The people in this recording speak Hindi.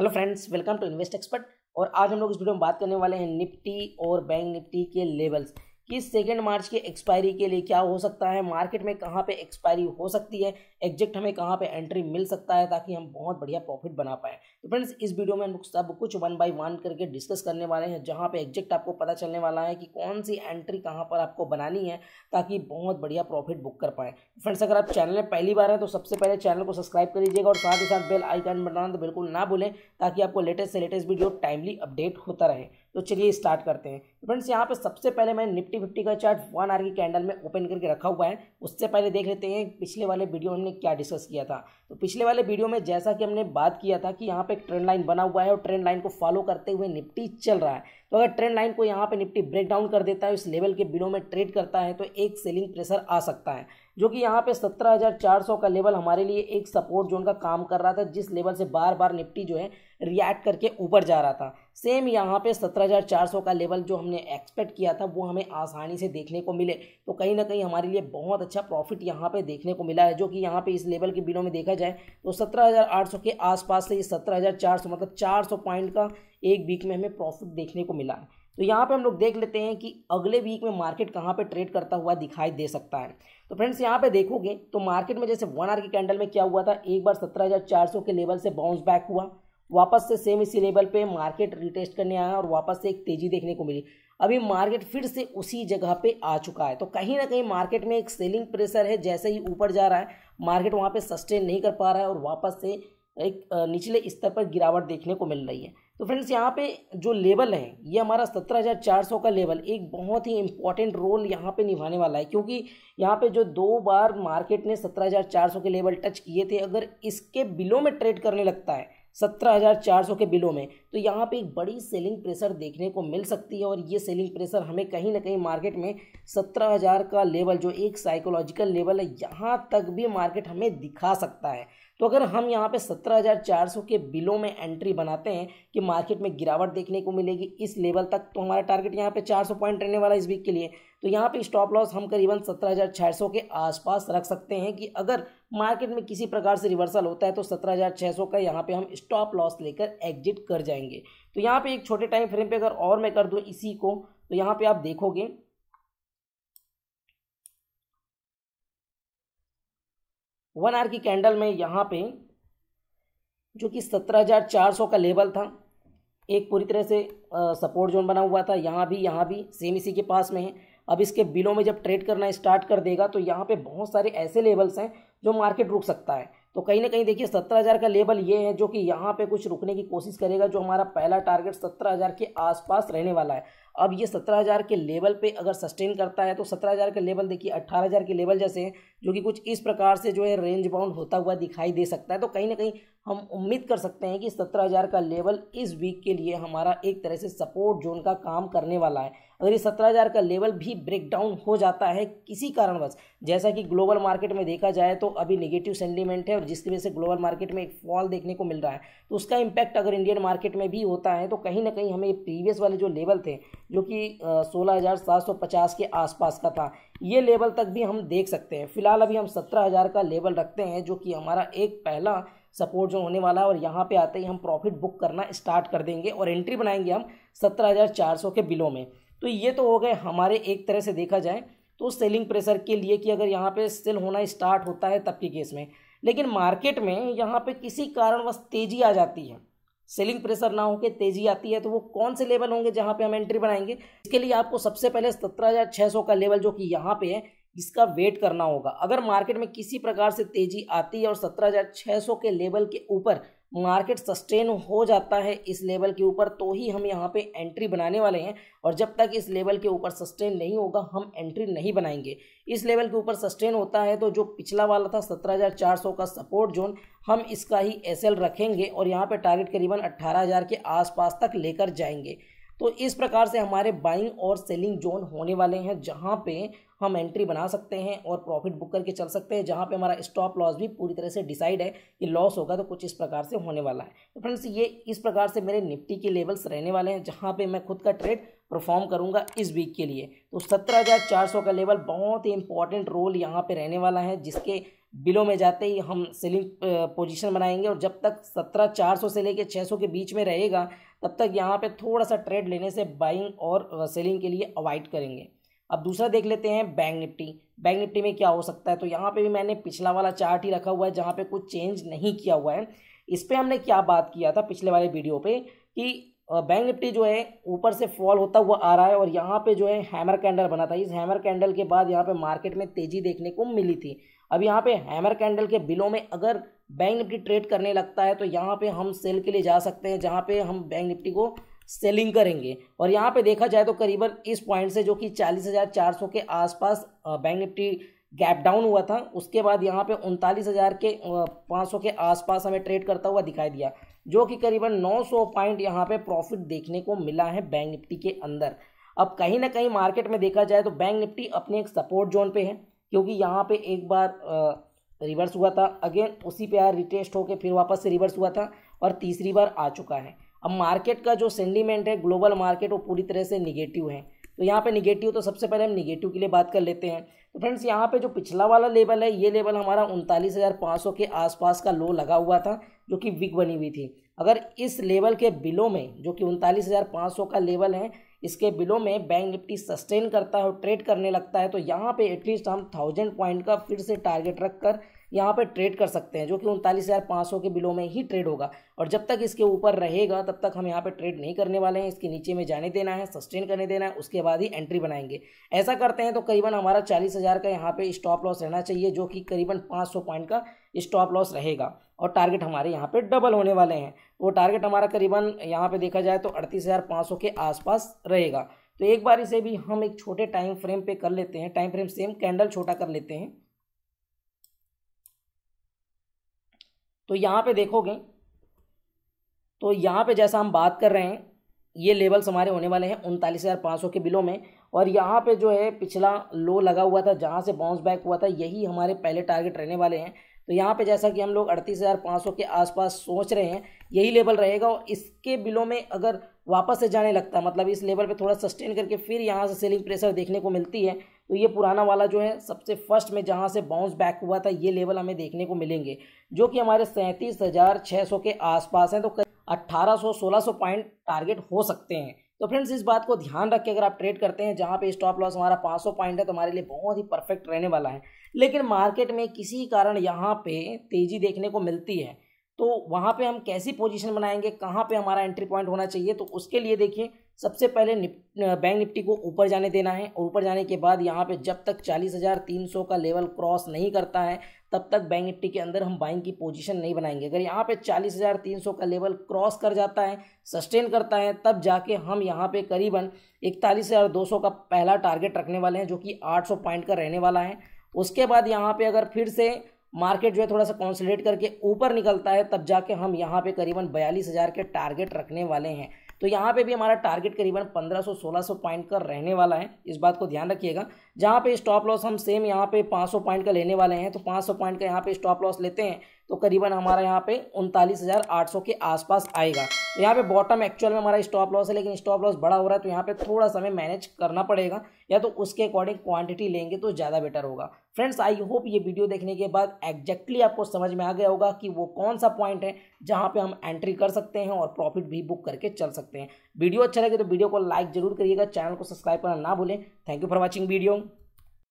hello friends welcome to Invest Expert और आज हम लोग इस वीडियो में बात करने वाले हैं निफ्टी और बैंक निफ्टी के लेवल्स कि सेकेंड मार्च की एक्सपायरी के लिए क्या हो सकता है मार्केट में कहाँ पे एक्सपायरी हो सकती है एग्जैक्ट हमें कहाँ पे एंट्री मिल सकता है ताकि हम बहुत बढ़िया प्रॉफिट बना पाएँ तो फ्रेंड्स इस वीडियो में हम सब कुछ वन बाई वन करके डिस्कस करने वाले हैं जहाँ पे एग्जैक्ट आपको पता चलने वाला है कि कौन सी एंट्री कहाँ पर आपको बनानी है ताकि बहुत बढ़िया प्रॉफिट बुक कर पाएँ फ्रेंड्स अगर आप चैनल में पहली बार हैं तो सबसे पहले चैनल को सब्सक्राइब कर लीजिएगा और साथ ही साथ बेल आइकन बनाना तो बिल्कुल ना भूलें ताकि आपको लेटेस्ट से लेटेस्ट वीडियो टाइमली अपडेट होता रहे तो चलिए स्टार्ट करते हैं फ्रेंड्स यहाँ पे सबसे पहले मैंने निफ्टी फिफ्टी का चार्ट वन आर की कैंडल में ओपन करके रखा हुआ है उससे पहले देख लेते हैं पिछले वाले वीडियो में हमने क्या डिस्कस किया था तो पिछले वाले वीडियो में जैसा कि हमने बात किया था कि यहाँ पे एक ट्रेंड लाइन बना हुआ है और ट्रेंड लाइन को फॉलो करते हुए निफ्टी चल रहा है तो अगर ट्रेंड लाइन को यहाँ पर निफ्टी ब्रेक डाउन कर देता है इस लेवल के बिलो में ट्रेड करता है तो एक सेलिंग प्रेशर आ सकता है जो कि यहाँ पे 17,400 का लेवल हमारे लिए एक सपोर्ट जोन का काम कर रहा था जिस लेवल से बार बार निफ्टी जो है रिएक्ट करके ऊपर जा रहा था सेम यहाँ पे 17,400 का लेवल जो हमने एक्सपेक्ट किया था वो हमें आसानी से देखने को मिले तो कहीं ना कहीं हमारे लिए बहुत अच्छा प्रॉफिट यहाँ पे देखने को मिला है जो कि यहाँ पे इस लेवल के बिलों में देखा जाए तो 17,800 के आसपास से ये 17,400 मतलब 400 पॉइंट का एक वीक में हमें प्रॉफिट देखने को मिला है तो यहाँ पे हम लोग देख लेते हैं कि अगले वीक में मार्केट कहाँ पे ट्रेड करता हुआ दिखाई दे सकता है तो फ्रेंड्स यहाँ पे देखोगे तो मार्केट में जैसे वन आर के कैंडल में क्या हुआ था एक बार सत्रह के लेवल से बाउंस बैक हुआ वापस से सेम इसी लेवल पे मार्केट रिटेस्ट करने आया और वापस से एक तेज़ी देखने को मिली अभी मार्केट फिर से उसी जगह पे आ चुका है तो कहीं ना कहीं मार्केट में एक सेलिंग प्रेशर है जैसे ही ऊपर जा रहा है मार्केट वहाँ पे सस्टेन नहीं कर पा रहा है और वापस से एक निचले स्तर पर गिरावट देखने को मिल रही है तो फ्रेंड्स यहाँ पे जो लेवल है ये हमारा सत्रह हज़ार चार सौ का लेवल एक बहुत ही इंपॉर्टेंट रोल यहाँ पे निभाने वाला है क्योंकि यहाँ पे जो दो बार मार्केट ने सत्रह हज़ार चार सौ के लेवल टच किए थे अगर इसके बिलो में ट्रेड करने लगता है सत्रह हज़ार चार सौ के बिलो में तो यहाँ पे एक बड़ी सेलिंग प्रेशर देखने को मिल सकती है और ये सेलिंग प्रेशर हमें कहीं ना कहीं मार्केट में सत्रह हज़ार का लेवल जो एक साइकोलॉजिकल लेवल है यहाँ तक भी मार्केट हमें दिखा सकता है तो अगर हम यहाँ पे 17,400 के बिलो में एंट्री बनाते हैं कि मार्केट में गिरावट देखने को मिलेगी इस लेवल तक तो हमारा टारगेट यहाँ पे 400 पॉइंट रहने वाला इस वीक के लिए तो यहाँ पे स्टॉप लॉस हम करीबन 17,600 के आसपास रख सकते हैं कि अगर मार्केट में किसी प्रकार से रिवर्सल होता है तो 17,600 का यहाँ पे हम स्टॉप लॉस लेकर एग्जिट कर जाएंगे तो यहाँ पे एक छोटे टाइम फ्रेम पे अगर और मैं कर दूँ इसी को तो यहाँ पे आप देखोगे वन आर की कैंडल में यहाँ पे जो कि सत्रह हज़ार चार सौ का लेवल था एक पूरी तरह से सपोर्ट जोन बना हुआ था यहाँ भी यहाँ भी सेम इसी के पास में है अब इसके बिलों में जब ट्रेड करना स्टार्ट कर देगा तो यहाँ पे बहुत सारे ऐसे लेवल्स हैं जो मार्केट रुक सकता है तो कहीं ना कहीं देखिए सत्रह हज़ार का लेवल ये है जो कि यहाँ पे कुछ रुकने की कोशिश करेगा जो हमारा पहला टारगेट सत्रह हज़ार के आसपास रहने वाला है अब ये सत्रह हज़ार के लेवल पे अगर सस्टेन करता है तो सत्रह हज़ार के लेवल देखिए अट्ठारह हज़ार के लेवल जैसे हैं जो कि कुछ इस प्रकार से जो है रेंज बाउंड होता हुआ दिखाई दे सकता है तो कहीं ना कहीं हम उम्मीद कर सकते हैं कि सत्रह हज़ार का लेवल इस वीक के लिए हमारा एक तरह से सपोर्ट जोन का काम करने वाला है अगर ये सत्रह हज़ार का लेवल भी ब्रेक डाउन हो जाता है किसी कारणवश जैसा कि ग्लोबल मार्केट में देखा जाए तो अभी निगेटिव सेंटीमेंट है और जिसकी वजह से ग्लोबल मार्केट में एक फॉल देखने को मिल रहा है तो उसका इम्पैक्ट अगर इंडियन मार्केट में भी होता है तो कहीं ना कहीं हमें प्रीवियस वाले जो लेवल थे जो कि सोलह हज़ार सात सौ पचास के आसपास का था ये लेवल तक भी हम देख सकते हैं फिलहाल अभी हम सत्रह हज़ार का लेवल रखते हैं जो कि हमारा एक पहला सपोर्ट जो होने वाला है और यहाँ पे आते ही हम प्रॉफिट बुक करना स्टार्ट कर देंगे और एंट्री बनाएंगे हम सत्रह हज़ार चार सौ के बिलों में तो ये तो हो गए हमारे एक तरह से देखा जाए तो सेलिंग प्रेशर के लिए कि अगर यहाँ पर सेल होना स्टार्ट होता है तब के केस में लेकिन मार्केट में यहाँ पर किसी कारणवश तेज़ी आ जाती है सेलिंग प्रेशर ना होकर तेजी आती है तो वो कौन से लेवल होंगे जहाँ पे हम एंट्री बनाएंगे इसके लिए आपको सबसे पहले सत्रह का लेवल जो कि यहाँ पे है इसका वेट करना होगा अगर मार्केट में किसी प्रकार से तेजी आती है और सौ के लेवल के ऊपर मार्केट सस्टेन हो जाता है इस लेवल के ऊपर तो ही हम यहाँ पे एंट्री बनाने वाले हैं और जब तक इस लेवल के ऊपर सस्टेन नहीं होगा हम एंट्री नहीं बनाएंगे इस लेवल के ऊपर सस्टेन होता है तो जो पिछला वाला था 17,400 का सपोर्ट जोन हम इसका ही एसएल रखेंगे और यहाँ पे टारगेट करीबन 18,000 के आसपास तक लेकर जाएंगे तो इस प्रकार से हमारे बाइंग और सेलिंग जोन होने वाले हैं जहाँ पे हम एंट्री बना सकते हैं और प्रॉफिट बुक करके चल सकते हैं जहाँ पे हमारा स्टॉप लॉस भी पूरी तरह से डिसाइड है कि लॉस होगा तो कुछ इस प्रकार से होने वाला है तो फ्रेंड्स ये इस प्रकार से मेरे निफ्टी के लेवल्स रहने वाले हैं जहाँ पे मैं खुद का ट्रेड परफॉर्म करूंगा इस वीक के लिए तो सत्रह का लेवल बहुत ही इंपॉर्टेंट रोल यहाँ पर रहने वाला है जिसके बिलो में जाते ही हम सेलिंग पोजीशन बनाएंगे और जब तक सत्रह चार सौ से लेके छः सौ के बीच में रहेगा तब तक यहाँ पे थोड़ा सा ट्रेड लेने से बाइंग और सेलिंग के लिए अवॉइड करेंगे अब दूसरा देख लेते हैं बैंक निफ्टी बैंक निफ्टी में क्या हो सकता है तो यहाँ पे भी मैंने पिछला वाला चार्ट ही रखा हुआ है जहाँ पे कुछ चेंज नहीं किया हुआ है इस पर हमने क्या बात किया था पिछले वाले वीडियो पर कि बैंक निफ्टी जो है ऊपर से फॉल होता हुआ आ रहा है और यहाँ पे जो है हैमर कैंडल बना था इस हैमर कैंडल के बाद यहाँ पे मार्केट में तेज़ी देखने को मिली थी अब यहाँ पे हैमर कैंडल के बिलो में अगर बैंक निफ्टी ट्रेड करने लगता है तो यहाँ पे हम सेल के लिए जा सकते हैं जहाँ पे हम बैंक निफ्टी को सेलिंग करेंगे और यहाँ पे देखा जाए तो करीबन इस पॉइंट से जो कि चालीस हज़ार चार सौ के आसपास बैंक निफ्टी गैप डाउन हुआ था उसके बाद यहाँ पे उनतालीस हज़ार के पाँच सौ के आसपास हमें ट्रेड करता हुआ दिखाई दिया जो कि करीबन सौ पॉइंट यहाँ पर प्रॉफिट देखने को मिला है बैंक निफ्टी के अंदर अब कहीं ना कहीं मार्केट में देखा जाए तो बैंक निफ्टी अपने एक सपोर्ट जोन पे है क्योंकि यहाँ पे एक बार रिवर्स हुआ था अगेन उसी पे आया रिटेस्ट होकर फिर वापस से रिवर्स हुआ था और तीसरी बार आ चुका है अब मार्केट का जो सेंडिमेंट है ग्लोबल मार्केट वो पूरी तरह से निगेटिव है तो यहाँ पे निगेटिव तो सबसे पहले हम निगेटिव के लिए बात कर लेते हैं तो फ्रेंड्स यहाँ पे जो पिछला वाला लेवल है ये लेवल हमारा उनतालीस हज़ार पाँच सौ के आसपास का लो लगा हुआ था जो कि विक बनी हुई थी अगर इस लेवल के बिलो में जो कि उनतालीस हज़ार पाँच सौ का लेवल है इसके बिलो में बैंक निफ्टी सस्टेन करता है और ट्रेड करने लगता है तो यहाँ पे एटलीस्ट हम थाउजेंड पॉइंट का फिर से टारगेट रख कर यहाँ पर ट्रेड कर सकते हैं जो कि उनतालीस हज़ार पाँच सौ के बिलो में ही ट्रेड होगा और जब तक इसके ऊपर रहेगा तब तक हम यहाँ पर ट्रेड नहीं करने वाले हैं इसके नीचे में जाने देना है सस्टेन करने देना है उसके बाद ही एंट्री बनाएंगे ऐसा करते हैं तो करीबन हमारा चालीस हज़ार का यहाँ पर स्टॉप लॉस रहना चाहिए जो कि करीबन पाँच सौ पॉइंट का स्टॉप लॉस रहेगा और टारगेट हमारे यहाँ पर डबल होने वाले हैं वो टारगेट हमारा करीबन यहाँ पर देखा जाए तो अड़तीस हज़ार पाँच सौ के आसपास रहेगा तो एक बार इसे भी हम एक छोटे टाइम फ्रेम पर कर लेते हैं टाइम फ्रेम सेम कैंडल छोटा कर लेते हैं तो यहाँ पे देखोगे तो यहाँ पे जैसा हम बात कर रहे हैं ये लेवल्स हमारे होने वाले हैं उनतालीस हज़ार पाँच सौ के बिलों में और यहाँ पे जो है पिछला लो लगा हुआ था जहाँ से बाउंस बैक हुआ था यही हमारे पहले टारगेट रहने वाले हैं तो यहाँ पे जैसा कि हम लोग अड़तीस हज़ार पाँच सौ के आसपास सोच रहे हैं यही लेवल रहेगा और इसके बिलों में अगर वापस से जाने लगता है मतलब इस लेवल पर थोड़ा सस्टेन करके फिर यहाँ से सेलिंग प्रेशर देखने को मिलती है तो ये पुराना वाला जो है सबसे फर्स्ट में जहाँ से बाउंस बैक हुआ था ये लेवल हमें देखने को मिलेंगे जो कि हमारे सैंतीस हज़ार छः सौ के आसपास हैं तो अट्ठारह सौ सोलह सौ पॉइंट टारगेट हो सकते हैं तो फ्रेंड्स इस बात को ध्यान रख के अगर आप ट्रेड करते हैं जहाँ पे स्टॉप लॉस हमारा सौ पॉइंट है तो हमारे लिए बहुत ही परफेक्ट रहने वाला है लेकिन मार्केट में किसी कारण यहाँ पर तेज़ी देखने को मिलती है तो वहाँ पे हम कैसी पोजीशन बनाएंगे कहाँ पे हमारा एंट्री पॉइंट होना चाहिए तो उसके लिए देखिए सबसे पहले बैंक निफ्टी को ऊपर जाने देना है और ऊपर जाने के बाद यहाँ पे जब तक चालीस हज़ार तीन सौ का लेवल क्रॉस नहीं करता है तब तक बैंक निफ्टी के अंदर हम बाइंग की पोजीशन नहीं बनाएंगे अगर यहाँ पे चालीस हज़ार तीन सौ का लेवल क्रॉस कर जाता है सस्टेन करता है तब जाके हम यहाँ पे करीबन इकतालीस हज़ार दो सौ का पहला टारगेट रखने वाले हैं जो कि आठ सौ पॉइंट का रहने वाला है उसके बाद यहाँ पर अगर फिर से मार्केट जो है थोड़ा सा कॉन्सलेट करके ऊपर निकलता है तब जाके हम यहाँ पे करीबन बयालीस हज़ार के टारगेट रखने वाले हैं तो यहाँ पे भी हमारा टारगेट करीबन 1500-1600 पॉइंट का रहने वाला है इस बात को ध्यान रखिएगा जहाँ पे स्टॉप लॉस हम सेम यहाँ पे 500 पॉइंट का लेने वाले हैं तो 500 पॉइंट का यहाँ पे स्टॉप लॉस लेते हैं तो करीबन हमारा यहाँ पे उनतालीस हज़ार आठ सौ के आसपास आएगा तो यहाँ पे बॉटम एक्चुअल में हमारा स्टॉप लॉस है लेकिन स्टॉप लॉस बड़ा हो रहा है तो यहाँ पे थोड़ा समय मैनेज करना पड़ेगा या तो उसके अकॉर्डिंग क्वांटिटी लेंगे तो ज़्यादा बेटर होगा फ्रेंड्स आई होप ये वीडियो देखने के बाद एक्जैक्टली आपको समझ में आ गया होगा कि वो कौन सा पॉइंट है जहाँ पर हम एंट्री कर सकते हैं और प्रॉफिट भी बुक करके चल सकते हैं वीडियो अच्छा लगे तो वीडियो को लाइक जरूर करिएगा चैनल को सब्सक्राइब करना ना भूलें thank you for watching video